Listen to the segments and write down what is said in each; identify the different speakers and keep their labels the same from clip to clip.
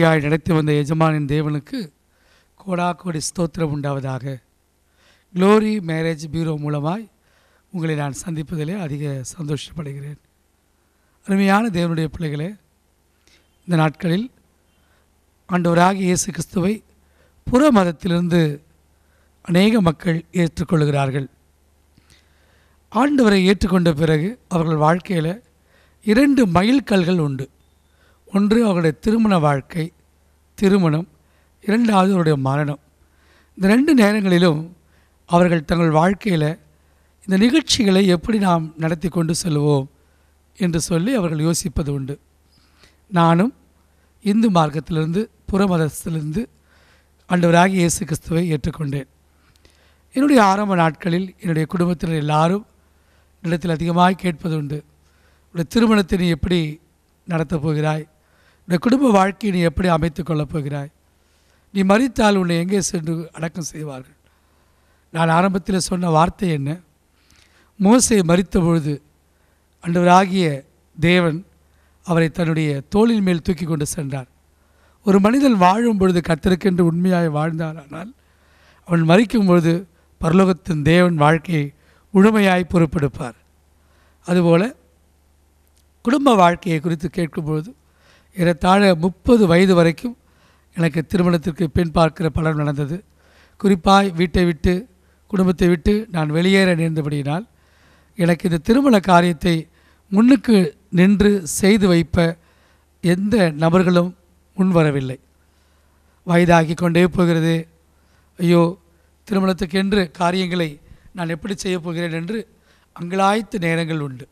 Speaker 1: கிருபையாய் நடத்தி வந்த எஜமானின் தேவனுக்கு கோடா கோடி ஸ்தோத்திரம் உண்டாவதாக க்ளோரி மேரேஜ் பியூரோ மூலமாய் உங்களை நான் சந்திப்பதிலே அதிக சந்தோஷப்படுகிறேன் அருமையான தேவனுடைய பிள்ளைகளே இந்த நாட்களில் ஆண்டவராகி இயேசு கிறிஸ்துவை புற மதத்திலிருந்து அநேக மக்கள் ஏற்றுக்கொள்கிறார்கள் ஆண்டவரை ஏற்றுக்கொண்ட பிறகு அவர்கள் வாழ்க்கையில் இரண்டு மைல்கல்கள் உண்டு ஒன்று அவருடைய திருமண வாழ்க்கை திருமணம் இரண்டாவது அவருடைய மரணம் இந்த ரெண்டு நேரங்களிலும் அவர்கள் தங்கள் வாழ்க்கையில் இந்த நிகழ்ச்சிகளை எப்படி நாம் நடத்தி கொண்டு செல்வோம் என்று சொல்லி அவர்கள் யோசிப்பது உண்டு நானும் இந்து மார்க்கத்திலிருந்து புற மதத்திலிருந்து ஆண்டவராகி இயேசு கிறிஸ்துவை ஏற்றுக்கொண்டேன் என்னுடைய ஆரம்ப நாட்களில் என்னுடைய குடும்பத்தினர் எல்லாரும் நிலத்தில் அதிகமாக கேட்பது உண்டு உடைய திருமணத்தை நீ எப்படி நடத்தப் போகிறாய் உன் குடும்ப வாழ்க்கையை நீ எப்படி அமைத்து கொள்ளப் போகிறாய் நீ மறித்தால் உன்னை எங்கே சென்று அடக்கம் செய்வார்கள் நான் ஆரம்பத்தில் சொன்ன வார்த்தை என்ன மோசை மறித்த பொழுது அண்டவராகிய தேவன் அவரை தன்னுடைய தோளின் மேல் தூக்கி கொண்டு சென்றார் ஒரு மனிதன் வாழும் பொழுது கத்திருக்கென்று உண்மையாக வாழ்ந்தாரானால் அவன் மறிக்கும் பொழுது பரலோகத்தின் தேவன் வாழ்க்கையை முழுமையாய் பொறுப்பெடுப்பார் அதுபோல் குடும்ப வாழ்க்கையை குறித்து கேட்கும்பொழுது ஏறத்தாழ முப்பது வயது வரைக்கும் எனக்கு திருமணத்திற்கு பின் பார்க்கிற பலன் நடந்தது குறிப்பாக வீட்டை விட்டு குடும்பத்தை விட்டு நான் வெளியேற நேர்ந்தபடியினால் எனக்கு இந்த திருமண காரியத்தை முன்னுக்கு நின்று செய்து வைப்ப எந்த நபர்களும் முன்வரவில்லை வயதாகி கொண்டே போகிறது ஐயோ திருமணத்துக்கென்று காரியங்களை நான் எப்படி செய்ய போகிறேன் என்று அங்கலாய்த்து நேரங்கள் உண்டு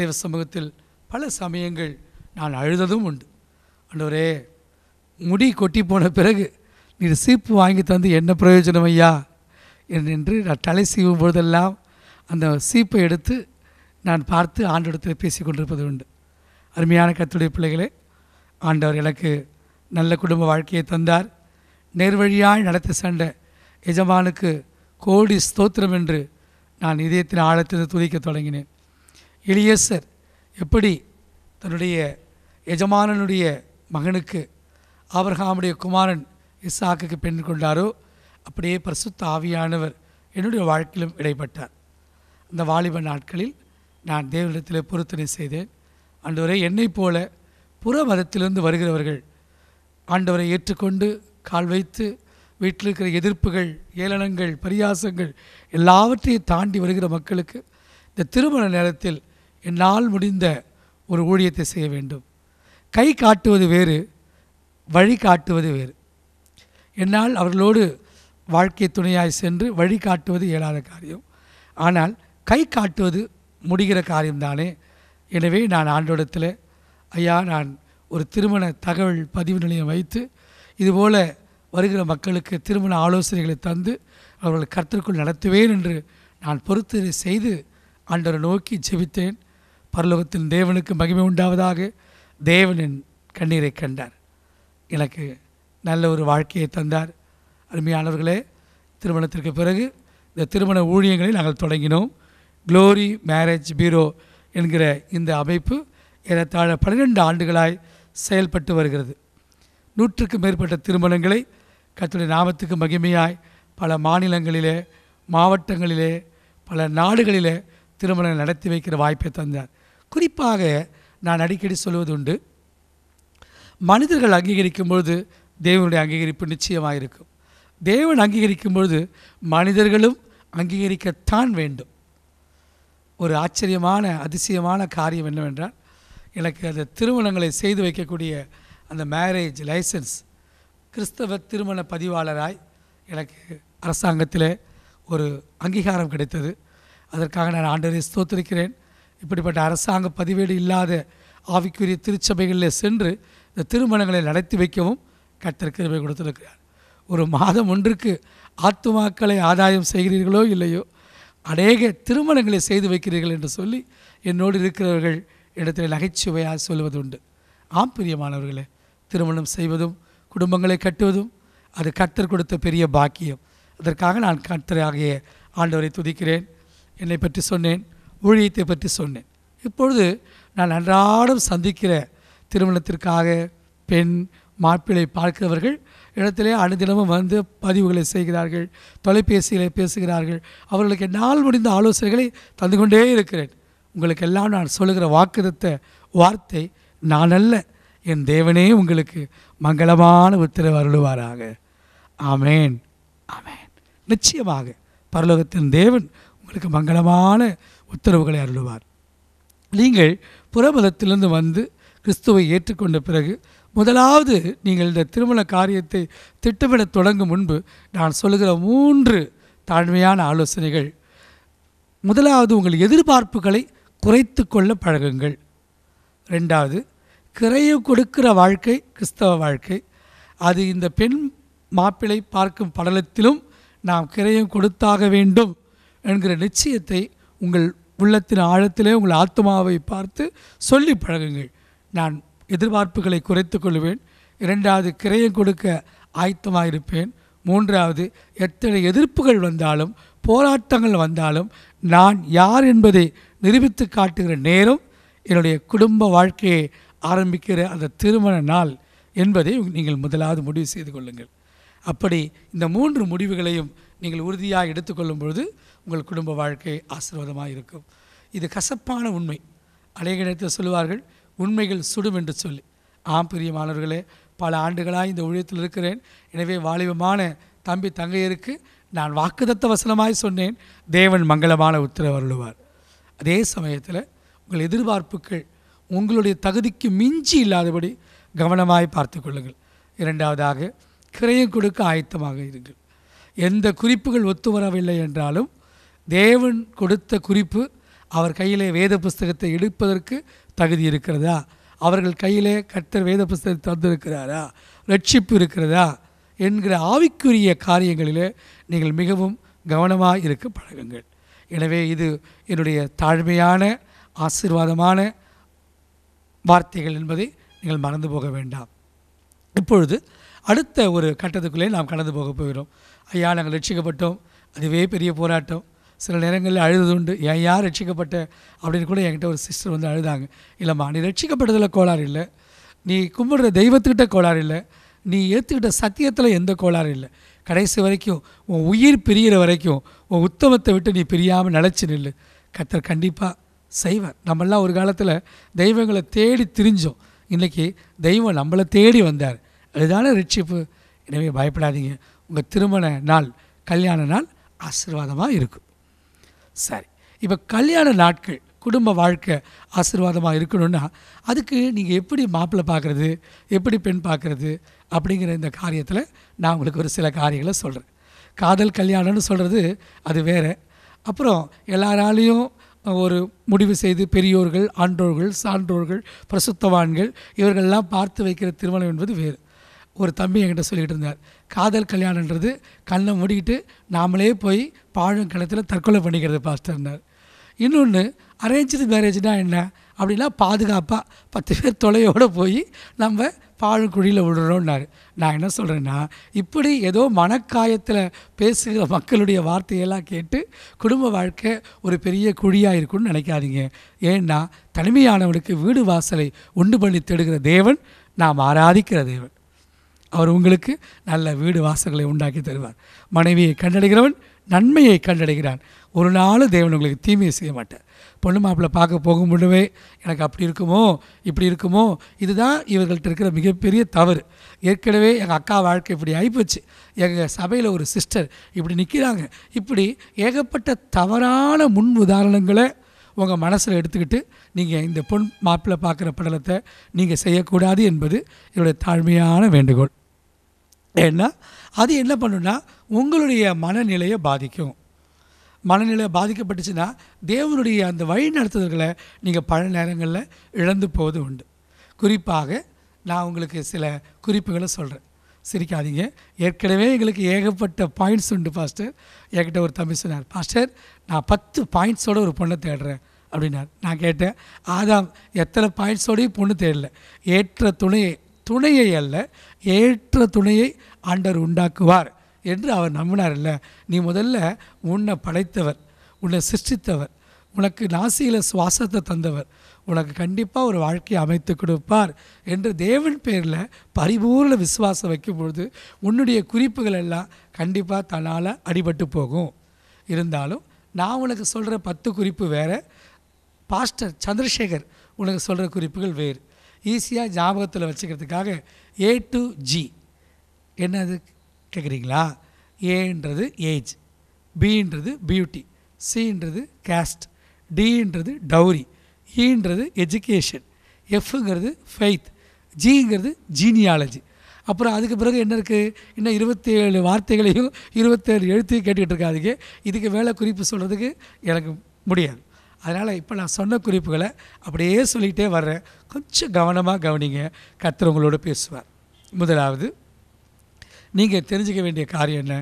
Speaker 1: தேவ சமூகத்தில் பல சமயங்கள் நான் அழுததும் உண்டு அண்டவரே முடி கொட்டி போன பிறகு நீர் சீப்பு வாங்கி தந்து என்ன பிரயோஜனம் ஐயா என்று நான் தலை சீவும் பொழுதெல்லாம் அந்த சீப்பை எடுத்து நான் பார்த்து ஆண்டோடத்தில் பேசி கொண்டிருப்பது உண்டு அருமையான கத்துடைய பிள்ளைகளே ஆண்டவர் எனக்கு நல்ல குடும்ப வாழ்க்கையை தந்தார் நேர்வழியாய் நடத்தி சென்ற எஜமானுக்கு கோடி ஸ்தோத்திரம் என்று நான் இதயத்தின் ஆழத்தில் துதிக்க தொடங்கினேன் எலியேசர் எப்படி தன்னுடைய எஜமானனுடைய மகனுக்கு ஆபரகாமுடைய குமாரன் இசாக்குக்கு பெண் கொண்டாரோ அப்படியே பிரசுத்த ஆவியானவர் என்னுடைய வாழ்க்கையிலும் இடைப்பட்டார் அந்த வாலிப நாட்களில் நான் தேவனிடத்தில் பொருத்தனை செய்தேன் ஆண்டவரை என்னை போல புற மதத்திலிருந்து வருகிறவர்கள் ஆண்டவரை ஏற்றுக்கொண்டு கால் வைத்து வீட்டில் இருக்கிற எதிர்ப்புகள் ஏளனங்கள் பரியாசங்கள் எல்லாவற்றையும் தாண்டி வருகிற மக்களுக்கு இந்த திருமண நேரத்தில் என்னால் முடிந்த ஒரு ஊழியத்தை செய்ய வேண்டும் கை காட்டுவது வேறு வழி காட்டுவது வேறு என்னால் அவர்களோடு வாழ்க்கை துணையாய் சென்று வழி காட்டுவது இயலாத காரியம் ஆனால் கை காட்டுவது முடிகிற காரியம்தானே எனவே நான் ஆண்டோடத்தில் ஐயா நான் ஒரு திருமண தகவல் பதிவு நிலையம் வைத்து இதுபோல் வருகிற மக்களுக்கு திருமண ஆலோசனைகளை தந்து அவர்கள் கருத்திற்குள் நடத்துவேன் என்று நான் பொறுத்து செய்து ஆண்டவரை நோக்கி ஜெபித்தேன் பரலோகத்தின் தேவனுக்கு மகிமை உண்டாவதாக தேவனின் கண்ணீரை கண்டார் எனக்கு நல்ல ஒரு வாழ்க்கையை தந்தார் அருமையானவர்களே திருமணத்திற்கு பிறகு இந்த திருமண ஊழியங்களை நாங்கள் தொடங்கினோம் க்ளோரி மேரேஜ் பீரோ என்கிற இந்த அமைப்பு ஏறத்தாழ பன்னிரெண்டு ஆண்டுகளாய் செயல்பட்டு வருகிறது நூற்றுக்கும் மேற்பட்ட திருமணங்களை கத்துடைய நாமத்துக்கு மகிமையாய் பல மாநிலங்களிலே மாவட்டங்களிலே பல நாடுகளிலே திருமணம் நடத்தி வைக்கிற வாய்ப்பை தந்தார் குறிப்பாக நான் அடிக்கடி சொல்வது உண்டு மனிதர்கள் அங்கீகரிக்கும் பொழுது தேவனுடைய அங்கீகரிப்பு நிச்சயமாக இருக்கும் தேவன் அங்கீகரிக்கும் பொழுது மனிதர்களும் அங்கீகரிக்கத்தான் வேண்டும் ஒரு ஆச்சரியமான அதிசயமான காரியம் என்னவென்றால் எனக்கு அந்த திருமணங்களை செய்து வைக்கக்கூடிய அந்த மேரேஜ் லைசன்ஸ் கிறிஸ்தவ திருமண பதிவாளராய் எனக்கு அரசாங்கத்தில் ஒரு அங்கீகாரம் கிடைத்தது அதற்காக நான் ஆண்டரை ஸ்தோத்திருக்கிறேன் இப்படிப்பட்ட அரசாங்க பதிவேடு இல்லாத ஆவிக்குரிய திருச்சபைகளில் சென்று இந்த திருமணங்களை நடத்தி வைக்கவும் கத்தர் கிருபை கொடுத்துருக்கிறார் ஒரு மாதம் ஒன்றுக்கு ஆத்துமாக்களை ஆதாயம் செய்கிறீர்களோ இல்லையோ அநேக திருமணங்களை செய்து வைக்கிறீர்கள் என்று சொல்லி என்னோடு இருக்கிறவர்கள் இடத்தில் நகைச்சுவையாக சொல்வது உண்டு ஆம் பிரியமானவர்களே திருமணம் செய்வதும் குடும்பங்களை கட்டுவதும் அது கத்தர் கொடுத்த பெரிய பாக்கியம் அதற்காக நான் கத்தராகிய ஆண்டவரை துதிக்கிறேன் என்னை பற்றி சொன்னேன் ஊழியத்தை பற்றி சொன்னேன் இப்பொழுது நான் அன்றாடம் சந்திக்கிற திருமணத்திற்காக பெண் மாப்பிள்ளை பார்க்கிறவர்கள் இடத்திலே அனுதினமும் வந்து பதிவுகளை செய்கிறார்கள் தொலைபேசிகளை பேசுகிறார்கள் அவர்களுக்கு என்னால் முடிந்த ஆலோசனைகளை தந்து கொண்டே இருக்கிறேன் உங்களுக்கெல்லாம் நான் சொல்லுகிற வாக்குதத்த வார்த்தை நான் அல்ல என் தேவனே உங்களுக்கு மங்களமான உத்தரவு அருளுவாராக ஆமேன் ஆமேன் நிச்சயமாக பரலோகத்தின் தேவன் உங்களுக்கு மங்களமான உத்தரவுகளை அருளுவார் நீங்கள் புறமதத்திலிருந்து வந்து கிறிஸ்துவை ஏற்றுக்கொண்ட பிறகு முதலாவது நீங்கள் இந்த திருமண காரியத்தை திட்டமிடத் தொடங்கும் முன்பு நான் சொல்லுகிற மூன்று தாழ்மையான ஆலோசனைகள் முதலாவது உங்கள் எதிர்பார்ப்புகளை குறைத்து கொள்ள பழகுங்கள் ரெண்டாவது கிரையை கொடுக்கிற வாழ்க்கை கிறிஸ்தவ வாழ்க்கை அது இந்த பெண் மாப்பிளை பார்க்கும் படலத்திலும் நாம் கிரையும் கொடுத்தாக வேண்டும் என்கிற நிச்சயத்தை உங்கள் உள்ளத்தின் ஆழத்திலே உங்கள் ஆத்மாவை பார்த்து சொல்லி பழகுங்கள் நான் எதிர்பார்ப்புகளை குறைத்து கொள்வேன் இரண்டாவது கிரையம் கொடுக்க ஆயத்தமாக இருப்பேன் மூன்றாவது எத்தனை எதிர்ப்புகள் வந்தாலும் போராட்டங்கள் வந்தாலும் நான் யார் என்பதை நிரூபித்து காட்டுகிற நேரம் என்னுடைய குடும்ப வாழ்க்கையை ஆரம்பிக்கிற அந்த திருமண நாள் என்பதை நீங்கள் முதலாவது முடிவு செய்து கொள்ளுங்கள் அப்படி இந்த மூன்று முடிவுகளையும் நீங்கள் உறுதியாக எடுத்துக்கொள்ளும் பொழுது உங்கள் குடும்ப வாழ்க்கை ஆசீர்வாதமாக இருக்கும் இது கசப்பான உண்மை அநேக நேரத்தில் சொல்லுவார்கள் உண்மைகள் சுடும் என்று சொல்லி ஆம் பிரியமானவர்களே பல ஆண்டுகளாக இந்த ஊழியத்தில் இருக்கிறேன் எனவே வாலிபமான தம்பி தங்கையருக்கு நான் வாக்குதத்த வசனமாய் சொன்னேன் தேவன் மங்களமான உத்தரவு அருள்வார் அதே சமயத்தில் உங்கள் எதிர்பார்ப்புகள் உங்களுடைய தகுதிக்கு மிஞ்சி இல்லாதபடி கவனமாய் பார்த்து கொள்ளுங்கள் இரண்டாவதாக கிரயம் கொடுக்க ஆயத்தமாக இருங்கள் எந்த குறிப்புகள் ஒத்து வரவில்லை என்றாலும் தேவன் கொடுத்த குறிப்பு அவர் கையிலே வேத புஸ்தகத்தை எடுப்பதற்கு தகுதி இருக்கிறதா அவர்கள் கையிலே கர்த்தர் வேத புஸ்தகத்தை தந்திருக்கிறாரா ரட்சிப்பு இருக்கிறதா என்கிற ஆவிக்குரிய காரியங்களிலே நீங்கள் மிகவும் கவனமாக இருக்க பழகுங்கள் எனவே இது என்னுடைய தாழ்மையான ஆசீர்வாதமான வார்த்தைகள் என்பதை நீங்கள் மறந்து போக வேண்டாம் இப்பொழுது அடுத்த ஒரு கட்டத்துக்குள்ளே நாம் கடந்து போக போகிறோம் ஐயா நாங்கள் ரட்சிக்கப்பட்டோம் அதுவே பெரிய போராட்டம் சில நேரங்களில் அழுதது உண்டு என் யார் ரட்சிக்கப்பட்ட அப்படின்னு கூட என்கிட்ட ஒரு சிஸ்டர் வந்து அழுதாங்க இல்லைம்மா நீ ரட்சிக்கப்பட்டதில் கோளாறு இல்லை நீ கும்பிடுற தெய்வத்துக்கிட்ட கோளாறு இல்லை நீ ஏற்றுக்கிட்ட சத்தியத்தில் எந்த கோளாறு இல்லை கடைசி வரைக்கும் உன் உயிர் பிரியிற வரைக்கும் உன் உத்தமத்தை விட்டு நீ பிரியாமல் நிலச்சி நில்லு கத்தர் கண்டிப்பாக செய்வார் நம்மளாம் ஒரு காலத்தில் தெய்வங்களை தேடி திரிஞ்சோம் இன்றைக்கி தெய்வம் நம்மளை தேடி வந்தார் அதுதான ரட்சிப்பு எனவே பயப்படாதீங்க உங்கள் திருமண நாள் கல்யாண நாள் ஆசீர்வாதமாக இருக்கும் சரி இப்போ கல்யாண நாட்கள் குடும்ப வாழ்க்கை ஆசீர்வாதமாக இருக்கணும்னா அதுக்கு நீங்கள் எப்படி மாப்பிள்ளை பார்க்குறது எப்படி பெண் பார்க்குறது அப்படிங்கிற இந்த காரியத்தில் நான் உங்களுக்கு ஒரு சில காரியங்களை சொல்கிறேன் காதல் கல்யாணம்னு சொல்கிறது அது வேறு அப்புறம் எல்லாராலையும் ஒரு முடிவு செய்து பெரியோர்கள் ஆன்றோர்கள் சான்றோர்கள் பிரசுத்தவான்கள் இவர்கள்லாம் பார்த்து வைக்கிற திருமணம் என்பது வேறு ஒரு தம்பி என்கிட்ட சொல்லிகிட்டு இருந்தார் காதல் கல்யாணன்றது கண்ணை மூடிக்கிட்டு நாமளே போய் பாழும் கிளத்தில் தற்கொலை பண்ணிக்கிறது பாஸ்டர்னார் இன்னொன்று அரேஞ்சு மேரேஜ்னால் என்ன அப்படின்னா பாதுகாப்பாக பத்து பேர் தொலையோடு போய் நம்ம பாழும் குழியில் விடுறோன்னாரு நான் என்ன சொல்கிறேன்னா இப்படி ஏதோ மனக்காயத்தில் பேசுகிற மக்களுடைய வார்த்தையெல்லாம் கேட்டு குடும்ப வாழ்க்கை ஒரு பெரிய குழியாக இருக்கும்னு நினைக்காதீங்க ஏன்னா தனிமையானவனுக்கு வீடு வாசலை உண்டு பண்ணி தேடுகிற தேவன் நாம் ஆராதிக்கிற தேவன் அவர் உங்களுக்கு நல்ல வீடு வாசல்களை உண்டாக்கி தருவார் மனைவியை கண்டடைகிறவன் நன்மையை கண்டடைகிறான் ஒரு நாள் தேவன் உங்களுக்கு தீமையை செய்ய மாட்டார் பொண்ணு மாப்பிள்ளை பார்க்க போகும் பொழுதுவே எனக்கு அப்படி இருக்குமோ இப்படி இருக்குமோ இதுதான் இவர்கள்ட்ட இருக்கிற மிகப்பெரிய தவறு ஏற்கனவே எங்கள் அக்கா வாழ்க்கை இப்படி ஆகிப்போச்சு எங்கள் சபையில் ஒரு சிஸ்டர் இப்படி நிற்கிறாங்க இப்படி ஏகப்பட்ட தவறான முன் உதாரணங்களை உங்கள் மனசில் எடுத்துக்கிட்டு நீங்கள் இந்த பொன் மாப்பிள்ளை பார்க்குற படலத்தை நீங்கள் செய்யக்கூடாது என்பது என்னுடைய தாழ்மையான வேண்டுகோள் ஏன்னா அது என்ன பண்ணுன்னா உங்களுடைய மனநிலையை பாதிக்கும் மனநிலை பாதிக்கப்பட்டுச்சுன்னா தேவனுடைய அந்த வழி நடத்துதல்களை நீங்கள் பல நேரங்களில் இழந்து போவது உண்டு குறிப்பாக நான் உங்களுக்கு சில குறிப்புகளை சொல்கிறேன் சிரிக்காதீங்க ஏற்கனவே எங்களுக்கு ஏகப்பட்ட பாயிண்ட்ஸ் உண்டு பாஸ்டர் என்கிட்ட ஒரு தம்பி சொன்னார் பாஸ்டர் நான் பத்து பாயிண்ட்ஸோடு ஒரு பொண்ணை தேடுறேன் அப்படின்னார் நான் கேட்டேன் ஆதாம் எத்தனை பாயிண்ட்ஸோடையும் பொண்ணு தேடல ஏற்ற துணை துணையை அல்ல ஏற்ற துணையை ஆண்டவர் உண்டாக்குவார் என்று அவர் நம்பினார் இல்லை நீ முதல்ல உன்னை படைத்தவர் உன்னை சிருஷ்டித்தவர் உனக்கு நாசியில் சுவாசத்தை தந்தவர் உனக்கு கண்டிப்பாக ஒரு வாழ்க்கையை அமைத்து கொடுப்பார் என்று தேவன் பேரில் பரிபூர்ண விசுவாசம் வைக்கும் பொழுது உன்னுடைய குறிப்புகள் எல்லாம் கண்டிப்பாக தன்னால் அடிபட்டு போகும் இருந்தாலும் நான் உனக்கு சொல்கிற பத்து குறிப்பு வேறு பாஸ்டர் சந்திரசேகர் உனக்கு சொல்கிற குறிப்புகள் வேறு ஈஸியாக ஞாபகத்தில் வச்சுக்கிறதுக்காக ஏ டு ஜி என்னது கேட்குறீங்களா ஏன்றது ஏஜ் பின்றது பியூட்டி சின்றது கேஸ்ட் டின்றது டவுரி ஈன்றது e எஜுகேஷன் எஃப்ங்கிறது ஃபெய்த் ஜிங்கிறது ஜீனியாலஜி அப்புறம் அதுக்கு பிறகு என்ன இருக்குது இன்னும் இருபத்தேழு வார்த்தைகளையும் இருபத்தேழு எழுத்தையும் கேட்டுக்கிட்டு இருக்காதுங்க இதுக்கு வேலை குறிப்பு சொல்கிறதுக்கு எனக்கு முடியாது அதனால் இப்போ நான் சொன்ன குறிப்புகளை அப்படியே சொல்லிகிட்டே வர்றேன் கொஞ்சம் கவனமாக கவனிங்க கத்துறவங்களோடு பேசுவார் முதலாவது நீங்கள் தெரிஞ்சுக்க வேண்டிய காரியம் என்ன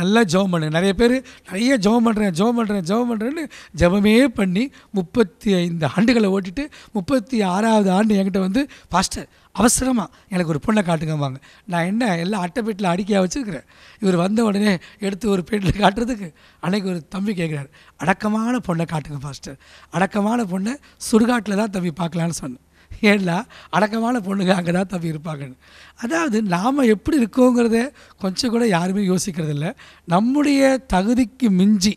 Speaker 1: நல்லா ஜெபம் பண்ணுங்கள் நிறைய பேர் நிறைய ஜெபம் பண்ணுறேன் ஜெபம் பண்ணுறேன் ஜெபம் பண்ணுறேன்னு ஜெபமே பண்ணி முப்பத்தி ஐந்து ஆண்டுகளை ஓட்டிட்டு முப்பத்தி ஆறாவது ஆண்டு என்கிட்ட வந்து பாஸ்டர் அவசரமாக எனக்கு ஒரு பொண்ணை காட்டுங்கம்பாங்க நான் என்ன எல்லாம் அட்டைப்பேட்டில் அடிக்கையாக வச்சுருக்கிறேன் இவர் வந்த உடனே எடுத்து ஒரு பெட்டில் காட்டுறதுக்கு அன்றைக்கு ஒரு தம்பி கேட்குறாரு அடக்கமான பொண்ணை காட்டுங்க பாஸ்டர் அடக்கமான பொண்ணை சுடுகாட்டில் தான் தம்பி பார்க்கலான்னு சொன்னேன் ஏன்னா அடக்கமான பொண்ணுங்க அங்கே தான் தம்பி இருப்பாங்கன்னு அதாவது நாம் எப்படி இருக்கோங்கிறத கொஞ்சம் கூட யாருமே யோசிக்கிறது இல்லை நம்முடைய தகுதிக்கு மிஞ்சி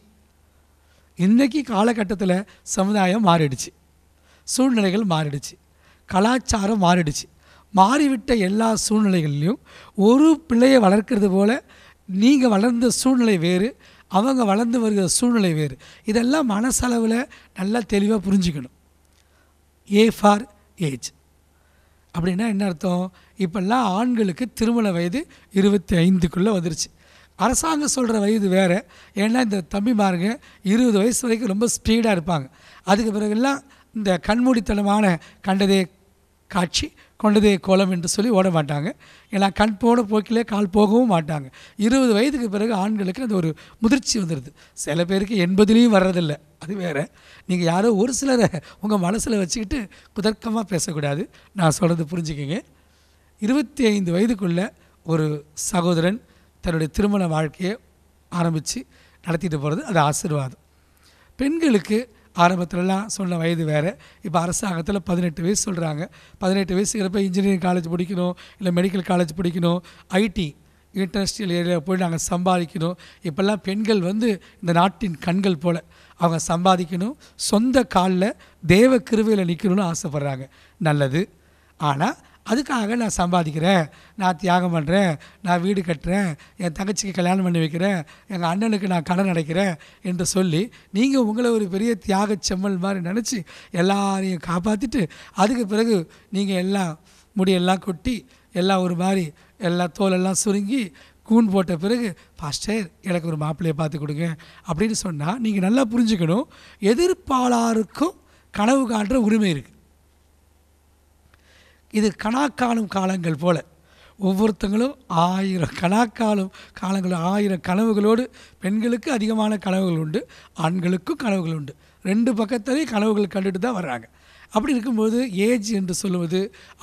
Speaker 1: இன்றைக்கி காலகட்டத்தில் சமுதாயம் மாறிடுச்சு சூழ்நிலைகள் மாறிடுச்சு கலாச்சாரம் மாறிடுச்சு மாறிவிட்ட எல்லா சூழ்நிலைகள்லையும் ஒரு பிள்ளையை வளர்க்குறது போல் நீங்கள் வளர்ந்த சூழ்நிலை வேறு அவங்க வளர்ந்து வருகிற சூழ்நிலை வேறு இதெல்லாம் மனசளவில் நல்லா தெளிவாக புரிஞ்சுக்கணும் ஏ ஃபார் ஏஜ் அப்படின்னா என்ன அர்த்தம் இப்போல்லாம் ஆண்களுக்கு திருமண வயது இருபத்தி ஐந்துக்குள்ளே வந்துருச்சு அரசாங்கம் சொல்கிற வயது வேறு ஏன்னா இந்த தம்பிமாருங்க இருபது வயசு வரைக்கும் ரொம்ப ஸ்பீடாக இருப்பாங்க அதுக்கு பிறகுலாம் இந்த கண்மூடித்தனமான கண்டதே காட்சி கொண்டதே கோலம் என்று சொல்லி ஓட மாட்டாங்க ஏன்னா கண் போன போக்கிலே கால் போகவும் மாட்டாங்க இருபது வயதுக்கு பிறகு ஆண்களுக்கு அது ஒரு முதிர்ச்சி வந்துடுது சில பேருக்கு எண்பதுலேயும் வர்றதில்லை அது வேறு நீங்கள் யாரோ ஒரு சிலரை உங்கள் மனசில் வச்சுக்கிட்டு குதர்க்கமாக பேசக்கூடாது நான் சொல்கிறது புரிஞ்சுக்கிங்க இருபத்தி ஐந்து வயதுக்குள்ளே ஒரு சகோதரன் தன்னுடைய திருமண வாழ்க்கையை ஆரம்பித்து நடத்திட்டு போகிறது அது ஆசீர்வாதம் பெண்களுக்கு ஆரம்பத்திலலாம் சொன்ன வயது வேறு இப்போ அரசாங்கத்தில் பதினெட்டு வயசு சொல்கிறாங்க பதினெட்டு வயசுங்கிறப்ப இன்ஜினியரிங் காலேஜ் படிக்கணும் இல்லை மெடிக்கல் காலேஜ் படிக்கணும் ஐடி இன்டர்நேஷ்னல் ஏரியாவில் போய் நாங்கள் சம்பாதிக்கணும் இப்போல்லாம் பெண்கள் வந்து இந்த நாட்டின் கண்கள் போல் அவங்க சம்பாதிக்கணும் சொந்த காலில் தேவ கிருவையில் நிற்கணும்னு ஆசைப்பட்றாங்க நல்லது ஆனால் அதுக்காக நான் சம்பாதிக்கிறேன் நான் தியாகம் பண்ணுறேன் நான் வீடு கட்டுறேன் என் தங்கச்சிக்கு கல்யாணம் பண்ணி வைக்கிறேன் எங்கள் அண்ணனுக்கு நான் கடன் அடைக்கிறேன் என்று சொல்லி நீங்கள் உங்களை ஒரு பெரிய தியாக செம்மல் மாதிரி நினச்சி எல்லாரையும் காப்பாற்றிட்டு அதுக்கு பிறகு நீங்கள் எல்லாம் முடியெல்லாம் கொட்டி எல்லாம் ஒரு மாதிரி எல்லா தோலெல்லாம் சுருங்கி கூன் போட்ட பிறகு ஃபஸ்ட்டே எனக்கு ஒரு மாப்பிள்ளையை பார்த்து கொடுங்க அப்படின்னு சொன்னால் நீங்கள் நல்லா புரிஞ்சுக்கணும் எதிர்ப்பாளருக்கும் கனவு காண்ற உரிமை இருக்குது இது கணாக்காலும் காலங்கள் போல் ஒவ்வொருத்தங்களும் ஆயிரம் கணாக்காலும் காலங்களும் ஆயிரம் கனவுகளோடு பெண்களுக்கு அதிகமான கனவுகள் உண்டு ஆண்களுக்கும் கனவுகள் உண்டு ரெண்டு பக்கத்துலேயும் கனவுகள் கண்டுட்டு தான் வர்றாங்க அப்படி இருக்கும்போது ஏஜ் என்று சொல்லுவது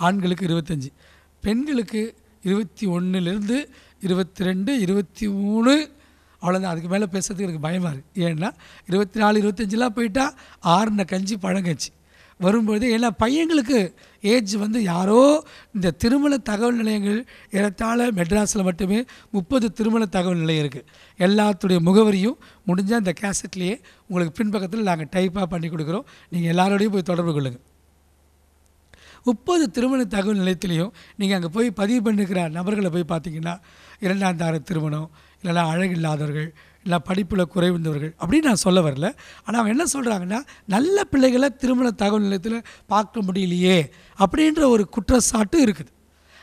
Speaker 1: ஆண்களுக்கு இருபத்தஞ்சி பெண்களுக்கு இருபத்தி ஒன்றுலேருந்து இருபத்தி ரெண்டு இருபத்தி மூணு அவ்வளோதான் அதுக்கு மேலே பேசுறதுக்கு எனக்கு பயமாக இருக்குது ஏன்னா இருபத்தி நாலு இருபத்தஞ்செலாம் போயிட்டால் ஆறுன கஞ்சி பழங்கஞ்சி வரும்பொழுது எல்லா பையங்களுக்கு ஏஜ் வந்து யாரோ இந்த திருமண தகவல் நிலையங்கள் ஏறத்தாழ மெட்ராஸில் மட்டுமே முப்பது திருமண தகவல் நிலையம் இருக்குது எல்லாத்துடைய முகவரியும் முடிஞ்சால் இந்த கேசட்லேயே உங்களுக்கு பின்பக்கத்தில் நாங்கள் டைப்பாக பண்ணி கொடுக்குறோம் நீங்கள் எல்லாரோடையும் போய் தொடர்பு கொள்ளுங்கள் முப்பது திருமண தகவல் நிலையத்திலையும் நீங்கள் அங்கே போய் பதிவு பண்ணிருக்கிற நபர்களை போய் பார்த்தீங்கன்னா இரண்டாம் தார திருமணம் இல்லைனா அழகில்லாதவர்கள் இல்லை படிப்பில் குறைவிருந்தவர்கள் அப்படின்னு நான் சொல்ல வரல ஆனால் அவங்க என்ன சொல்கிறாங்கன்னா நல்ல பிள்ளைகளை திருமண தகவல் நிலையத்தில் பார்க்க முடியலையே அப்படின்ற ஒரு குற்றச்சாட்டு இருக்குது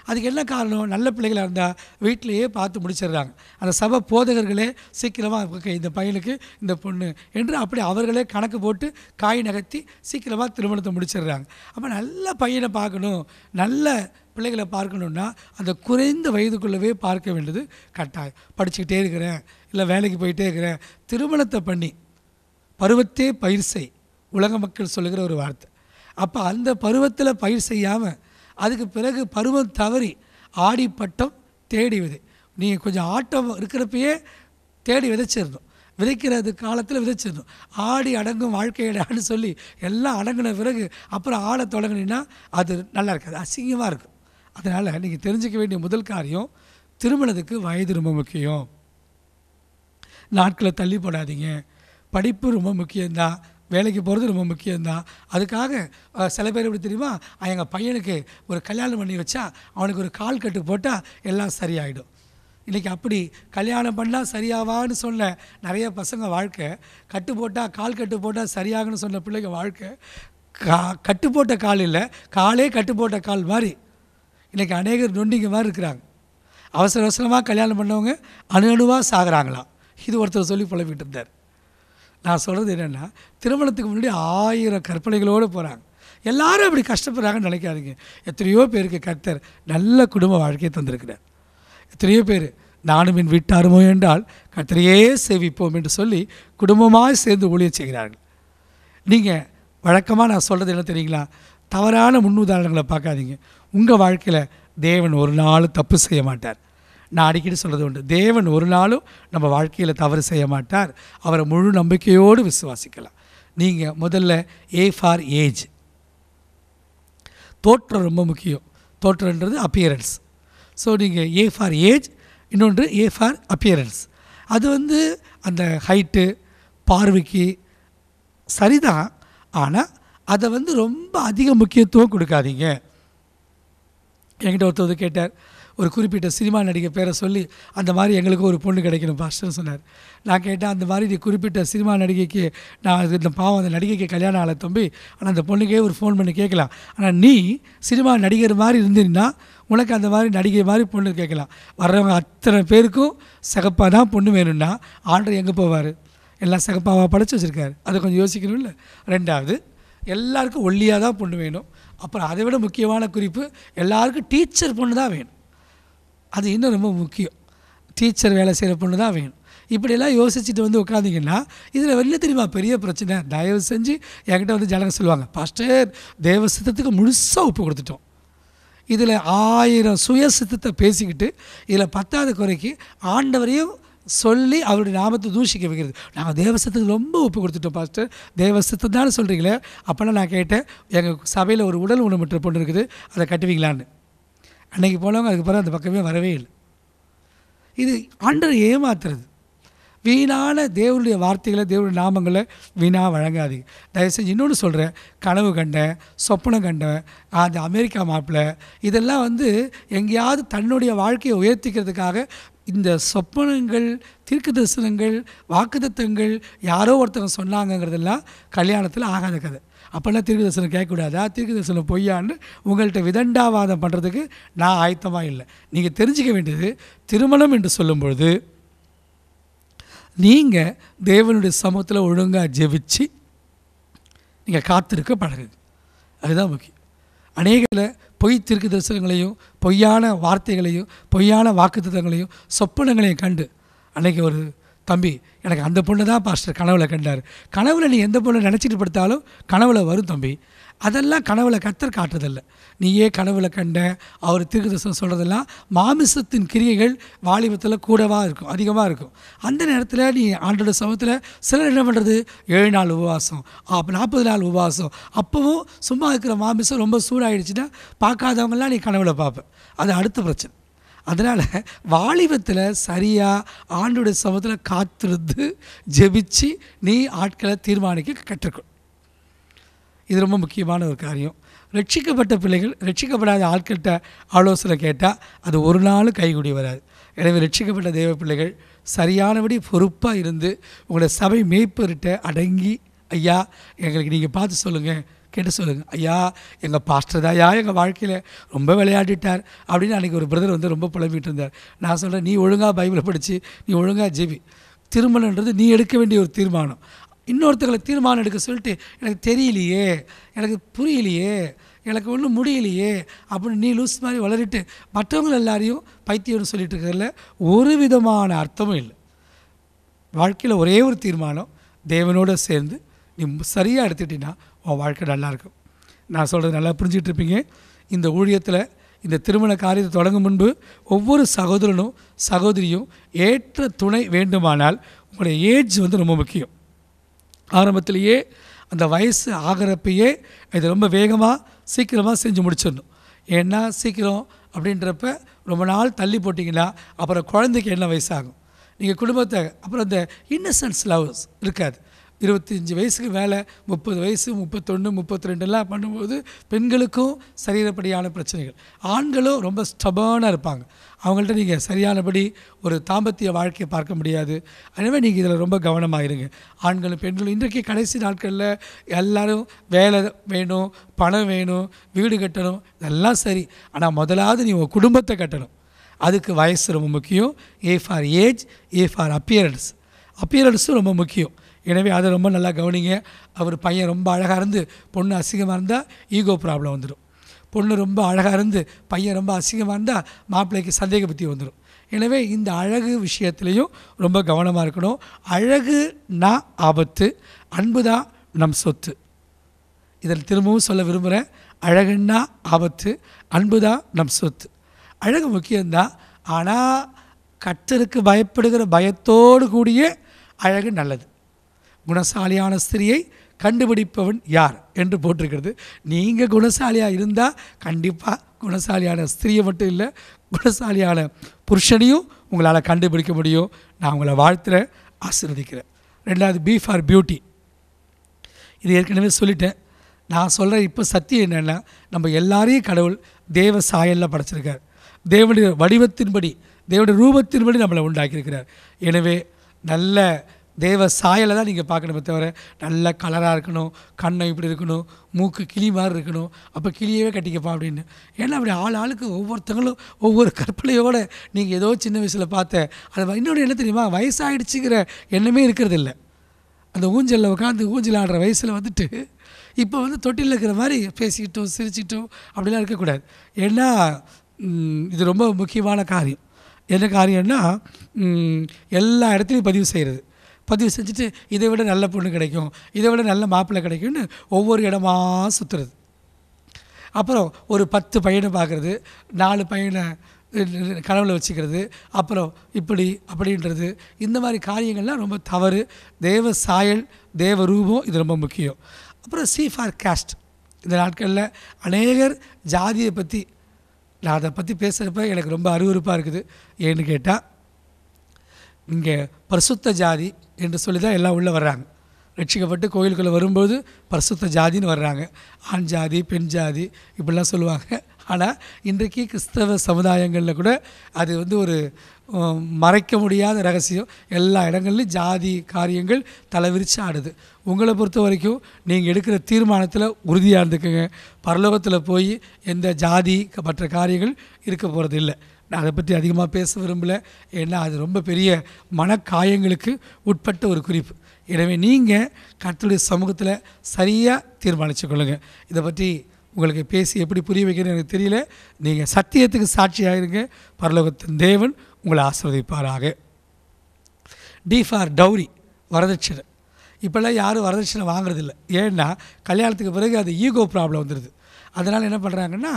Speaker 1: அதுக்கு என்ன காரணம் நல்ல பிள்ளைகளாக இருந்தால் வீட்டிலையே பார்த்து முடிச்சிடுறாங்க அந்த சப போதகர்களே சீக்கிரமாக இந்த பையனுக்கு இந்த பொண்ணு என்று அப்படி அவர்களே கணக்கு போட்டு காய் நகர்த்தி சீக்கிரமாக திருமணத்தை முடிச்சிடுறாங்க அப்போ நல்ல பையனை பார்க்கணும் நல்ல பிள்ளைகளை பார்க்கணுன்னா அந்த குறைந்த வயதுக்குள்ளவே பார்க்க வேண்டியது கட்டாயம் படிச்சுக்கிட்டே இருக்கிறேன் இல்லை வேலைக்கு போயிட்டே இருக்கிறேன் திருமணத்தை பண்ணி பருவத்தே பயிர் செய் உலக மக்கள் சொல்லுகிற ஒரு வார்த்தை அப்போ அந்த பருவத்தில் பயிர் செய்யாமல் அதுக்கு பிறகு பருவம் தவறி ஆடி பட்டம் தேடி விதை நீங்கள் கொஞ்சம் ஆட்டம் இருக்கிறப்பயே தேடி விதைச்சிடணும் விதைக்கிறது காலத்தில் விதைச்சிடணும் ஆடி அடங்கும் வாழ்க்கையிடான்னு சொல்லி எல்லாம் அடங்கின பிறகு அப்புறம் ஆட தொடங்கினீங்கன்னா அது நல்லா இருக்காது அசிங்கமாக இருக்கும் அதனால் நீங்கள் தெரிஞ்சிக்க வேண்டிய முதல் காரியம் திருமணத்துக்கு வயது ரொம்ப முக்கியம் நாட்களை தள்ளி போடாதீங்க படிப்பு ரொம்ப முக்கியம்தான் வேலைக்கு போகிறது ரொம்ப முக்கியம்தான் அதுக்காக சில பேர் எப்படி தெரியுமா எங்கள் பையனுக்கு ஒரு கல்யாணம் பண்ணி வச்சா அவனுக்கு ஒரு கால் கட்டு போட்டால் எல்லாம் சரியாயிடும் இன்றைக்கி அப்படி கல்யாணம் பண்ணால் சரியாவான்னு சொன்ன நிறைய பசங்க வாழ்க்கை கட்டு போட்டால் கால் கட்டு போட்டால் சரியாகுன்னு சொன்ன பிள்ளைங்க வாழ்க்கை கா கட்டு போட்ட கால் இல்லை காலே கட்டு போட்ட கால் மாதிரி இன்றைக்கி அநேகர் நொண்டிங்க மாதிரி இருக்கிறாங்க அவசர அவசரமாக கல்யாணம் பண்ணவங்க அணு அணுவாக சாகிறாங்களாம் இது ஒருத்தர் சொல்லி புலம்பிகிட்டு இருந்தார் நான் சொல்கிறது என்னென்னா திருமணத்துக்கு முன்னாடி ஆயிரம் கற்பனைகளோடு போகிறாங்க எல்லாரும் அப்படி கஷ்டப்படுறாங்கன்னு நினைக்காதீங்க எத்தனையோ பேருக்கு கர்த்தர் நல்ல குடும்ப வாழ்க்கையை தந்திருக்கிறார் எத்தனையோ பேர் நானும் என் வீட்டாருமோ என்றால் கர்த்தரையே சேவிப்போம் என்று சொல்லி குடும்பமாக சேர்ந்து ஊழியம் செய்கிறார்கள் நீங்கள் வழக்கமாக நான் சொல்கிறது என்ன தெரியுங்களா தவறான முன்னுதாரணங்களை பார்க்காதீங்க உங்கள் வாழ்க்கையில் தேவன் ஒரு நாள் தப்பு செய்ய மாட்டார் நான் அடிக்கடி சொல்கிறது உண்டு தேவன் ஒரு நாளும் நம்ம வாழ்க்கையில் தவறு செய்ய மாட்டார் அவரை முழு நம்பிக்கையோடு விசுவாசிக்கலாம் நீங்கள் முதல்ல ஏ ஃபார் ஏஜ் தோற்றம் ரொம்ப முக்கியம் தோற்றன்றது அப்பியரன்ஸ் ஸோ நீங்கள் ஏ ஃபார் ஏஜ் இன்னொன்று ஏ ஃபார் அப்பியரன்ஸ் அது வந்து அந்த ஹைட்டு பார்வைக்கு சரிதான் ஆனால் அதை வந்து ரொம்ப அதிக முக்கியத்துவம் கொடுக்காதீங்க என்கிட்ட ஒருத்தர் கேட்டார் ஒரு குறிப்பிட்ட சினிமா நடிகை பேரை சொல்லி அந்த மாதிரி எங்களுக்கு ஒரு பொண்ணு கிடைக்கணும் பாஸ்டர்னு சொன்னார் நான் கேட்டேன் அந்த மாதிரி நீ குறிப்பிட்ட சினிமா நடிகைக்கு நான் இந்த பாவம் அந்த நடிகைக்கு கல்யாணம் ஆலை தம்பி ஆனால் அந்த பொண்ணுக்கே ஒரு ஃபோன் பண்ணி கேட்கலாம் ஆனால் நீ சினிமா நடிகர் மாதிரி இருந்தீங்கன்னா உனக்கு அந்த மாதிரி நடிகை மாதிரி பொண்ணு கேட்கலாம் வர்றவங்க அத்தனை பேருக்கும் சகப்பாக தான் பொண்ணு வேணும்னா ஆண்டர் எங்கே போவார் எல்லாம் சகப்பாவாக படைச்சி வச்சுருக்காரு அதை கொஞ்சம் யோசிக்கணும் இல்லை ரெண்டாவது எல்லாருக்கும் ஒல்லியாக தான் பொண்ணு வேணும் அப்புறம் அதை விட முக்கியமான குறிப்பு எல்லாருக்கும் டீச்சர் பொண்ணு தான் வேணும் அது இன்னும் ரொம்ப முக்கியம் டீச்சர் வேலை செய்கிற பொண்ணு தான் வேணும் இப்படியெல்லாம் யோசிச்சுட்டு வந்து உட்காந்திங்கன்னா இதில் வெளில தெரியுமா பெரிய பிரச்சனை தயவு செஞ்சு என்கிட்ட வந்து ஜனங்க சொல்லுவாங்க பாஸ்டர் தேவ சித்தத்துக்கு முழுசாக ஒப்பு கொடுத்துட்டோம் இதில் ஆயிரம் சுய சித்தத்தை பேசிக்கிட்டு இதில் பத்தாவது குறைக்கு ஆண்டவரையும் சொல்லி அவருடைய நாமத்தை தூஷிக்க வைக்கிறது நாங்கள் தேவசத்துக்கு ரொம்ப ஒப்பு கொடுத்துட்டோம் பாஸ்டர் தேவசத்து தான் சொல்கிறீங்களே அப்போல்லாம் நான் கேட்டேன் எங்கள் சபையில் ஒரு உடல் ஊனமுற்ற பொண்ணு இருக்குது அதை கட்டுவீங்களான்னு அன்றைக்கி போனவங்க அதுக்கப்புறம் அந்த பக்கமே வரவே இல்லை இது ஆண்டரை ஏமாத்துறது வீணான தேவனுடைய வார்த்தைகளை தேவனுடைய நாமங்களை வீணாக வழங்காதீங்க தயவுசெஞ்சு இன்னொன்று சொல்கிறேன் கனவு கண்டேன் சொப்பனம் கண்டேன் அந்த அமெரிக்கா மாப்பிள்ளை இதெல்லாம் வந்து எங்கேயாவது தன்னுடைய வாழ்க்கையை உயர்த்திக்கிறதுக்காக இந்த சொப்பனங்கள் தீர்க்க தரிசனங்கள் வாக்குத்தங்கள் யாரோ ஒருத்தவங்க சொன்னாங்கங்கிறதெல்லாம் கல்யாணத்தில் ஆகாத கதை அப்போல்லாம் திருக்கு தரிசனம் கேட்கக்கூடாதா திருக்கு தரிசனம் பொய்யான்னு உங்கள்கிட்ட விதண்டாவாதம் பண்ணுறதுக்கு நான் ஆயத்தமாக இல்லை நீங்கள் தெரிஞ்சிக்க வேண்டியது திருமணம் என்று சொல்லும்பொழுது நீங்கள் தேவனுடைய சமூகத்தில் ஒழுங்காக ஜெபிச்சு நீங்கள் காத்திருக்க பழகு அதுதான் முக்கியம் அநேகில் பொய் திருக்கு தரிசனங்களையும் பொய்யான வார்த்தைகளையும் பொய்யான வாக்குத்தங்களையும் சொப்பனங்களையும் கண்டு அன்றைக்கி ஒரு தம்பி எனக்கு அந்த பொண்ணு தான் பாஸ்டர் கனவில் கண்டார் கனவில் நீ எந்த பொண்ணை நினச்சிட்டு படுத்தாலும் கனவில் வரும் தம்பி அதெல்லாம் கனவில் கத்தர் காட்டுறதில்ல நீயே கனவில் கண்ட அவர் தீர்க்கதர்சனம் சொல்கிறதெல்லாம் மாமிசத்தின் கிரியைகள் வாலிபத்தில் கூடவாக இருக்கும் அதிகமாக இருக்கும் அந்த நேரத்தில் நீ ஆண்டோட சமத்தில் சிலர் என்ன பண்ணுறது ஏழு நாள் உபவாசம் நாற்பது நாள் உபவாசம் அப்போவும் சும்மா இருக்கிற மாமிசம் ரொம்ப சூடாகிடுச்சுன்னா பார்க்காதவங்கலாம் நீ கனவில் பார்ப்பேன் அது அடுத்த பிரச்சனை அதனால் வாலிபத்தில் சரியாக ஆண்டுடைய சமத்தில் காத்திருந்து ஜெபிச்சு நீ ஆட்களை தீர்மானிக்க கற்றுக்கணும் இது ரொம்ப முக்கியமான ஒரு காரியம் ரட்சிக்கப்பட்ட பிள்ளைகள் ரட்சிக்கப்படாத ஆட்கள்கிட்ட ஆலோசனை கேட்டால் அது ஒரு நாள் கைகூடி வராது எனவே ரட்சிக்கப்பட்ட தெய்வ பிள்ளைகள் சரியானபடி பொறுப்பாக இருந்து உங்களோட சபை மேய்ப்பருட்ட அடங்கி ஐயா எங்களுக்கு நீங்கள் பார்த்து சொல்லுங்கள் கேட்டு சொல்லுங்கள் ஐயா எங்கள் பாஸ்டர் தான் ஐயா எங்கள் வாழ்க்கையில் ரொம்ப விளையாடிட்டார் அப்படின்னு அன்றைக்கி ஒரு பிரதர் வந்து ரொம்ப புலம்பிகிட்டு இருந்தார் நான் சொல்கிறேன் நீ ஒழுங்காக பைபிளை படித்து நீ ஒழுங்காக ஜெபி திருமணன்றது நீ எடுக்க வேண்டிய ஒரு தீர்மானம் இன்னொருத்தங்களை தீர்மானம் எடுக்க சொல்லிட்டு எனக்கு தெரியலையே எனக்கு புரியலையே எனக்கு ஒன்றும் முடியலையே அப்படின்னு நீ லூஸ் மாதிரி வளரிட்டு மற்றவங்க எல்லாரையும் பைத்தியம்னு சொல்லிட்டு இருக்கிறதுல ஒரு விதமான அர்த்தமும் இல்லை வாழ்க்கையில் ஒரே ஒரு தீர்மானம் தேவனோடு சேர்ந்து நீ சரியாக எடுத்துட்டின்னா உன் வாழ்க்கை நல்லாயிருக்கும் நான் சொல்கிறது நல்லா புரிஞ்சிகிட்ருப்பீங்க இந்த ஊழியத்தில் இந்த திருமண காரியத்தை தொடங்கும் முன்பு ஒவ்வொரு சகோதரனும் சகோதரியும் ஏற்ற துணை வேண்டுமானால் உங்களுடைய ஏஜ் வந்து ரொம்ப முக்கியம் ஆரம்பத்திலேயே அந்த வயசு ஆகிறப்பையே இதை ரொம்ப வேகமாக சீக்கிரமாக செஞ்சு முடிச்சிடணும் ஏன்னா சீக்கிரம் அப்படின்றப்ப ரொம்ப நாள் தள்ளி போட்டிங்கன்னா அப்புறம் குழந்தைக்கு என்ன வயசாகும் நீங்கள் குடும்பத்தை அப்புறம் இந்த இன்னசென்ஸ் லவ்ஸ் இருக்காது இருபத்தஞ்சி வயசுக்கு மேலே முப்பது வயசு முப்பத்தொன்று முப்பத்தி ரெண்டுலாம் பண்ணும்போது பெண்களுக்கும் சரீரப்படியான பிரச்சனைகள் ஆண்களும் ரொம்ப ஸ்டபானாக இருப்பாங்க அவங்கள்ட்ட நீங்கள் சரியானபடி ஒரு தாம்பத்திய வாழ்க்கையை பார்க்க முடியாது எனவே நீங்கள் இதில் ரொம்ப கவனமாக இருங்க ஆண்களும் பெண்களும் இன்றைக்கு கடைசி நாட்களில் எல்லோரும் வேலை வேணும் பணம் வேணும் வீடு கட்டணும் இதெல்லாம் சரி ஆனால் முதலாவது நீ உங்கள் குடும்பத்தை கட்டணும் அதுக்கு வயசு ரொம்ப முக்கியம் A for age A for appearance அப்பியரன்ஸும் ரொம்ப முக்கியம் எனவே அதை ரொம்ப நல்லா கவனிங்க அவர் பையன் ரொம்ப அழகாக இருந்து பொண்ணு அசிங்கமாக இருந்தால் ஈகோ ப்ராப்ளம் வந்துடும் பொண்ணு ரொம்ப அழகாக இருந்து பையன் ரொம்ப அசிங்கமாக இருந்தால் மாப்பிள்ளைக்கு சந்தேக புத்தி வந்துடும் எனவே இந்த அழகு விஷயத்துலேயும் ரொம்ப கவனமாக இருக்கணும் அழகுனா ஆபத்து அன்பு தான் நம் சொத்து இதில் திரும்பவும் சொல்ல விரும்புகிறேன் அழகுன்னா ஆபத்து அன்பு தான் நம் சொத்து அழகு முக்கியம்தான் ஆனால் கற்றருக்கு பயப்படுகிற பயத்தோடு கூடிய அழகு நல்லது குணசாலியான ஸ்திரியை கண்டுபிடிப்பவன் யார் என்று போட்டிருக்கிறது நீங்கள் குணசாலியாக இருந்தால் கண்டிப்பாக குணசாலியான ஸ்திரியை மட்டும் இல்லை குணசாலியான புருஷனையும் உங்களால் கண்டுபிடிக்க முடியும் நான் உங்களை வாழ்த்துறேன் ஆசிர்வதிக்கிறேன் ரெண்டாவது பி ஃபார் பியூட்டி இது ஏற்கனவே சொல்லிட்டேன் நான் சொல்கிற இப்போ சத்தியம் என்னென்னா நம்ம எல்லாரையும் கடவுள் தேவ சாயலில் படைச்சிருக்கார் தேவனுடைய வடிவத்தின்படி தேவனுடைய ரூபத்தின்படி நம்மளை உண்டாக்கியிருக்கிறார் எனவே நல்ல தேவ சாயலை தான் நீங்கள் பார்க்கணுமே தவிர நல்ல கலராக இருக்கணும் கண்ணை இப்படி இருக்கணும் மூக்கு கிளி மாதிரி இருக்கணும் அப்போ கிளியவே கட்டிக்கப்பா அப்படின்னு ஏன்னா அப்படி ஆள் ஆளுக்கு ஒவ்வொருத்தங்களும் ஒவ்வொரு கற்பனையோடு நீங்கள் ஏதோ சின்ன வயசில் பார்த்த அது இன்னொன்று என்ன தெரியுமா வயசாகிடுச்சுங்கிற எண்ணமே இருக்கிறது இல்லை அந்த ஊஞ்சலில் உட்காந்து ஊஞ்சல் ஆடுற வயசில் வந்துட்டு இப்போ வந்து தொட்டில் இருக்கிற மாதிரி பேசிக்கிட்டோம் சிரிச்சிட்டோம் அப்படிலாம் இருக்கக்கூடாது ஏன்னா இது ரொம்ப முக்கியமான காரியம் என்ன காரியம்னா எல்லா இடத்துலையும் பதிவு செய்கிறது பதிவு செஞ்சுட்டு இதை விட நல்ல பொண்ணு கிடைக்கும் இதை விட நல்ல மாப்பிள்ளை கிடைக்கும்னு ஒவ்வொரு இடமா சுற்றுறது அப்புறம் ஒரு பத்து பையனை பார்க்குறது நாலு பையனை கனவுல வச்சுக்கிறது அப்புறம் இப்படி அப்படின்றது இந்த மாதிரி காரியங்கள்லாம் ரொம்ப தவறு தேவ சாயல் தேவ ரூபம் இது ரொம்ப முக்கியம் அப்புறம் சி ஃபார் கேஸ்ட் இந்த நாட்களில் அநேகர் ஜாதியை பற்றி நான் அதை பற்றி பேசுகிறப்ப எனக்கு ரொம்ப அறிவுறுப்பாக இருக்குது ஏன்னு கேட்டால் இங்கே பிரசுத்த ஜாதி என்று சொல்லி தான் எல்லாம் உள்ளே வர்றாங்க ரட்சிக்கப்பட்டு கோயிலுக்குள்ளே வரும்போது பரிசுத்த ஜாதின்னு வர்றாங்க ஆண் ஜாதி பெண் ஜாதி இப்படிலாம் சொல்லுவாங்க ஆனால் இன்றைக்கு கிறிஸ்தவ சமுதாயங்களில் கூட அது வந்து ஒரு மறைக்க முடியாத ரகசியம் எல்லா இடங்கள்லையும் ஜாதி காரியங்கள் தலைவிரிச்சு ஆடுது உங்களை பொறுத்த வரைக்கும் நீங்கள் எடுக்கிற தீர்மானத்தில் உறுதியாக இருந்துக்குங்க பரலோகத்தில் போய் எந்த ஜாதி மற்ற காரியங்கள் இருக்க போகிறது இல்லை அதை பற்றி அதிகமாக பேச விரும்பலை ஏன்னா அது ரொம்ப பெரிய மனக்காயங்களுக்கு உட்பட்ட ஒரு குறிப்பு எனவே நீங்கள் கர்த்தருடைய சமூகத்தில் சரியாக தீர்மானித்து கொள்ளுங்கள் இதை பற்றி உங்களுக்கு பேசி எப்படி புரிய வைக்கிறேன்னு எனக்கு தெரியல நீங்கள் சத்தியத்துக்கு சாட்சியாக இருங்க பரலோகத்தின் தேவன் உங்களை ஆசிர்வதிப்பாராக டி ஃபார் டௌரி வரதட்சணை இப்போல்லாம் யாரும் வரதட்சணை வாங்குறதில்ல ஏன்னா கல்யாணத்துக்கு பிறகு அது ஈகோ ப்ராப்ளம் வந்துடுது அதனால் என்ன பண்ணுறாங்கன்னா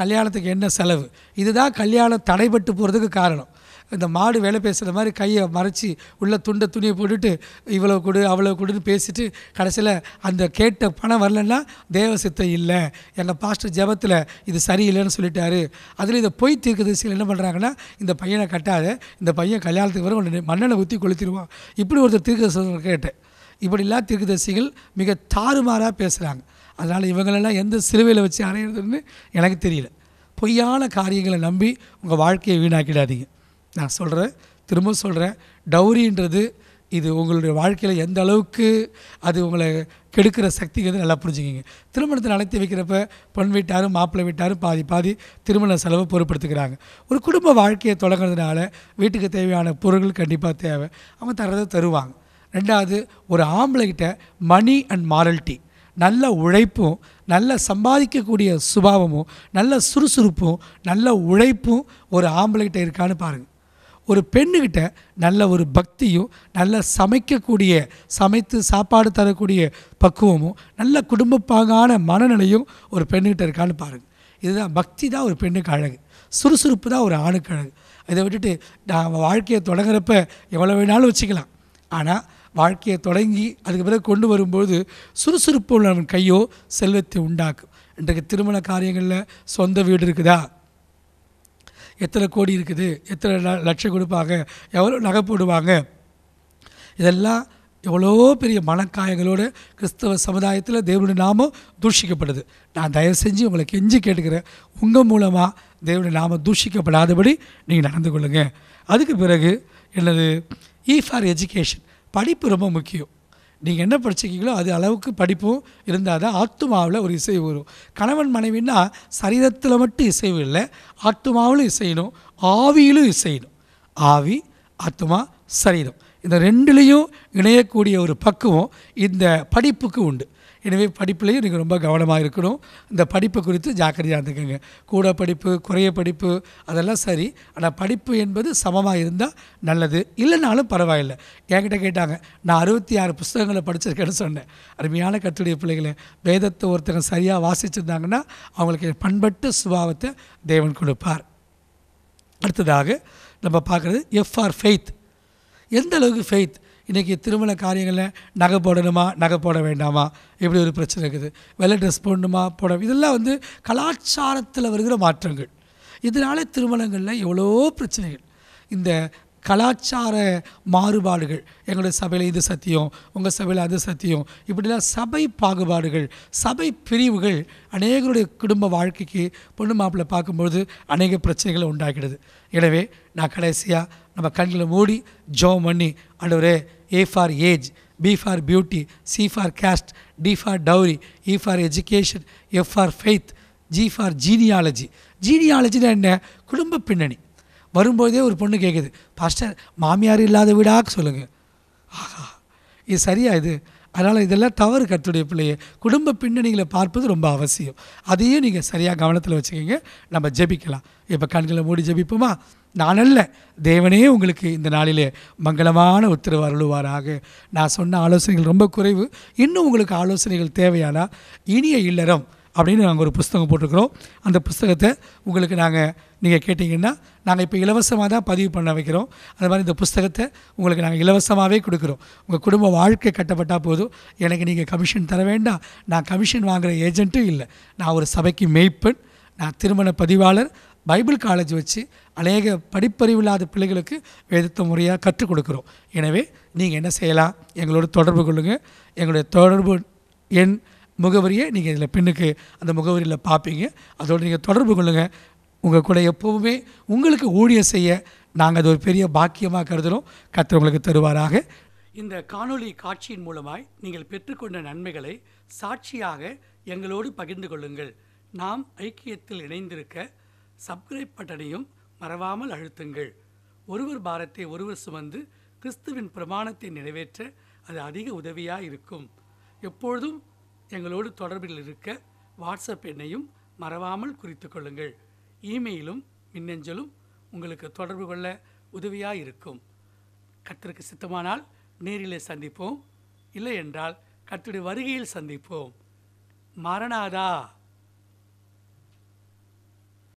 Speaker 1: கல்யாணத்துக்கு என்ன செலவு இதுதான் கல்யாணம் தடைபட்டு போகிறதுக்கு காரணம் இந்த மாடு வேலை பேசுகிற மாதிரி கையை மறைச்சி உள்ளே துண்டை துணியை போட்டுட்டு இவ்வளோ கொடு அவ்வளோ கொடுன்னு பேசிட்டு கடைசியில் அந்த கேட்ட பணம் வரலன்னா தேவ சித்தம் இல்லை என்னை பாஸ்டர் ஜபத்தில் இது சரியில்லைன்னு சொல்லிட்டாரு அதில் இதை பொய் தீர்க்கதரிசிகள் என்ன பண்ணுறாங்கன்னா இந்த பையனை கட்டாத இந்த பையன் கல்யாணத்துக்கு வர உடனே மண்ணனை ஊற்றி கொளுத்திடுவான் இப்படி ஒருத்தர் தீர்க்கதரிசனம் கேட்டேன் இப்படிலாம் தீர்க்கதரிசிகள் மிக தாறுமாறாக பேசுகிறாங்க அதனால் இவங்களெல்லாம் எந்த சிலுவையில் வச்சு அறையிறதுன்னு எனக்கு தெரியல பொய்யான காரியங்களை நம்பி உங்கள் வாழ்க்கையை வீணாக்கிடாதீங்க நான் சொல்கிறேன் திரும்ப சொல்கிறேன் டவுரின்றது இது உங்களுடைய வாழ்க்கையில் எந்த அளவுக்கு அது உங்களை கெடுக்கிற சக்திங்கிறது நல்லா புரிஞ்சுக்கிங்க திருமணத்தில் அழைத்து வைக்கிறப்ப பெண் வீட்டாரும் மாப்பிள்ளை வீட்டாரும் பாதி பாதி திருமண செலவை பொருட்படுத்துக்கிறாங்க ஒரு குடும்ப வாழ்க்கையை தொடங்குறதுனால வீட்டுக்கு தேவையான பொருள்கள் கண்டிப்பாக தேவை அவங்க தரதை தருவாங்க ரெண்டாவது ஒரு ஆம்பளைகிட்ட மணி அண்ட் மாரல்ட்டி நல்ல உழைப்பும் நல்ல சம்பாதிக்கக்கூடிய சுபாவமும் நல்ல சுறுசுறுப்பும் நல்ல உழைப்பும் ஒரு ஆம்பளைகிட்ட இருக்கான்னு பாருங்கள் ஒரு பெண்ணுக்கிட்ட நல்ல ஒரு பக்தியும் நல்ல சமைக்கக்கூடிய சமைத்து சாப்பாடு தரக்கூடிய பக்குவமும் நல்ல குடும்பப்பாங்கான மனநிலையும் ஒரு பெண்ணுக்கிட்ட இருக்கான்னு பாருங்கள் இதுதான் பக்தி தான் ஒரு பெண்ணுக்கு அழகு சுறுசுறுப்பு தான் ஒரு ஆணுக்கு அழகு இதை விட்டுட்டு நான் வாழ்க்கையை தொடங்குறப்ப எவ்வளோ வேணாலும் வச்சுக்கலாம் ஆனால் வாழ்க்கையை தொடங்கி அதுக்கு பிறகு கொண்டு வரும்போது சுறுசுறுப்பு உள்ளவன் கையோ செல்வத்தை உண்டாக்கும் இன்றைக்கு திருமண காரியங்களில் சொந்த வீடு இருக்குதா எத்தனை கோடி இருக்குது எத்தனை லட்சம் கொடுப்பாங்க எவ்வளோ நகை போடுவாங்க இதெல்லாம் எவ்வளோ பெரிய மனக்காயங்களோடு கிறிஸ்தவ சமுதாயத்தில் தேவனுடைய நாமம் தூஷிக்கப்படுது நான் தயவு செஞ்சு உங்களை கெஞ்சி கேட்டுக்கிறேன் உங்கள் மூலமாக தேவனுடைய நாமம் தூஷிக்கப்படாதபடி நீங்கள் நடந்து கொள்ளுங்கள் அதுக்கு பிறகு என்னது இ ஃபார் எஜுகேஷன் படிப்பு ரொம்ப முக்கியம் நீங்கள் என்ன படிச்சிருக்கீங்களோ அது அளவுக்கு படிப்பும் இருந்தால் தான் ஆத்துமாவில் ஒரு இசை வரும் கணவன் மனைவின்னா சரீரத்தில் மட்டும் இசைவு இல்லை ஆத்துமாவிலும் இசையணும் ஆவியிலும் இசையணும் ஆவி ஆத்மா சரீரம் இந்த ரெண்டுலேயும் இணையக்கூடிய ஒரு பக்குவம் இந்த படிப்புக்கு உண்டு எனவே படிப்புலையும் நீங்கள் ரொம்ப கவனமாக இருக்கணும் இந்த படிப்பு குறித்து ஜாக்கிரதையாக இருந்துக்கோங்க கூட படிப்பு குறைய படிப்பு அதெல்லாம் சரி ஆனால் படிப்பு என்பது சமமாக இருந்தால் நல்லது இல்லைனாலும் பரவாயில்லை என்கிட்ட கேட்டாங்க நான் அறுபத்தி ஆறு புஸ்தகங்களை படிச்சிருக்கேன்னு சொன்னேன் அருமையான கத்துடைய பிள்ளைகளை வேதத்தை ஒருத்தங்க சரியாக வாசிச்சிருந்தாங்கன்னா அவங்களுக்கு பண்பட்டு சுபாவத்தை தேவன் கொடுப்பார் அடுத்ததாக நம்ம பார்க்குறது எஃப்ஆர் ஃபெய்த் எந்த அளவுக்கு ஃபெய்த் இன்றைக்கி திருமண காரியங்களில் நகை போடணுமா நகை போட வேண்டாமா இப்படி ஒரு பிரச்சனை இருக்குது வெள்ளை ட்ரெஸ் போடணுமா போட இதெல்லாம் வந்து கலாச்சாரத்தில் வருகிற மாற்றங்கள் இதனால் திருமணங்களில் எவ்வளோ பிரச்சனைகள் இந்த கலாச்சார மாறுபாடுகள் எங்களுடைய சபையில் இது சத்தியம் உங்கள் சபையில் அது சத்தியம் இப்படிலாம் சபை பாகுபாடுகள் சபை பிரிவுகள் அநேகருடைய குடும்ப வாழ்க்கைக்கு பொண்ணு மாப்பிள்ளை பார்க்கும்பொழுது அநேக பிரச்சனைகளை உண்டாக்கிடுது எனவே நான் கடைசியாக நம்ம கண்களை மூடி ஜோம் பண்ணி அண்டவரே A for age B for beauty C for caste D for dowry E for education F for faith G for genealogy ஜீனியாலஜினா என்ன குடும்ப பின்னணி வரும்போதே ஒரு பொண்ணு கேட்குது பாஸ்டர் மாமியார் இல்லாத வீடாக சொல்லுங்கள் ஆஹா இது சரியா இது அதனால் இதெல்லாம் தவறு கத்துடைய பிள்ளையை குடும்ப பின்னணிகளை பார்ப்பது ரொம்ப அவசியம் அதையும் நீங்கள் சரியாக கவனத்தில் வச்சுக்கோங்க நம்ம ஜெபிக்கலாம் இப்போ கண்களை மூடி ஜெபிப்போமா நான் அல்ல தேவனே உங்களுக்கு இந்த நாளிலே மங்களமான உத்தரவு அருள்வாராக நான் சொன்ன ஆலோசனைகள் ரொம்ப குறைவு இன்னும் உங்களுக்கு ஆலோசனைகள் தேவையானால் இனிய இல்லறம் அப்படின்னு நாங்கள் ஒரு புஸ்தகம் போட்டிருக்கிறோம் அந்த புஸ்தகத்தை உங்களுக்கு நாங்கள் நீங்கள் கேட்டிங்கன்னா நாங்கள் இப்போ இலவசமாக தான் பதிவு பண்ண வைக்கிறோம் அது மாதிரி இந்த புஸ்தகத்தை உங்களுக்கு நாங்கள் இலவசமாகவே கொடுக்குறோம் உங்கள் குடும்ப வாழ்க்கை கட்டப்பட்டால் போதும் எனக்கு நீங்கள் கமிஷன் தர வேண்டாம் நான் கமிஷன் வாங்குகிற ஏஜென்ட்டும் இல்லை நான் ஒரு சபைக்கு மெய்ப்பெண் நான் திருமண பதிவாளர் பைபிள் காலேஜ் வச்சு அநேக படிப்பறிவு இல்லாத பிள்ளைகளுக்கு வேதத்தை முறையாக கற்றுக் கொடுக்குறோம் எனவே நீங்கள் என்ன செய்யலாம் எங்களோட தொடர்பு கொள்ளுங்கள் எங்களுடைய தொடர்பு எண் முகவரியை நீங்கள் இதில் பெண்ணுக்கு அந்த முகவரியில் பார்ப்பீங்க அதோடு நீங்கள் தொடர்பு கொள்ளுங்கள் உங்கள் கூட எப்போவுமே உங்களுக்கு ஊழியம் செய்ய நாங்கள் அது ஒரு பெரிய பாக்கியமாக கருதுகிறோம் கத்தவங்களுக்கு தருவாராக இந்த காணொளி காட்சியின் மூலமாய் நீங்கள் பெற்றுக்கொண்ட நன்மைகளை சாட்சியாக எங்களோடு பகிர்ந்து கொள்ளுங்கள் நாம் ஐக்கியத்தில் இணைந்திருக்க சப்ஸ்கிரைப் பட்டனையும் மறவாமல் அழுத்துங்கள் ஒருவர் பாரத்தை ஒருவர் சுமந்து கிறிஸ்துவின் பிரமாணத்தை நிறைவேற்ற அது அதிக உதவியாக இருக்கும் எப்பொழுதும் எங்களோடு தொடர்பில் இருக்க வாட்ஸ்அப் எண்ணையும் மறவாமல் குறித்து கொள்ளுங்கள் இமெயிலும் மின்னஞ்சலும் உங்களுக்கு தொடர்பு கொள்ள உதவியாக இருக்கும் கத்திற்கு சித்தமானால் நேரிலே சந்திப்போம் இல்லை என்றால் கத்துடைய வருகையில் சந்திப்போம் மரணாதா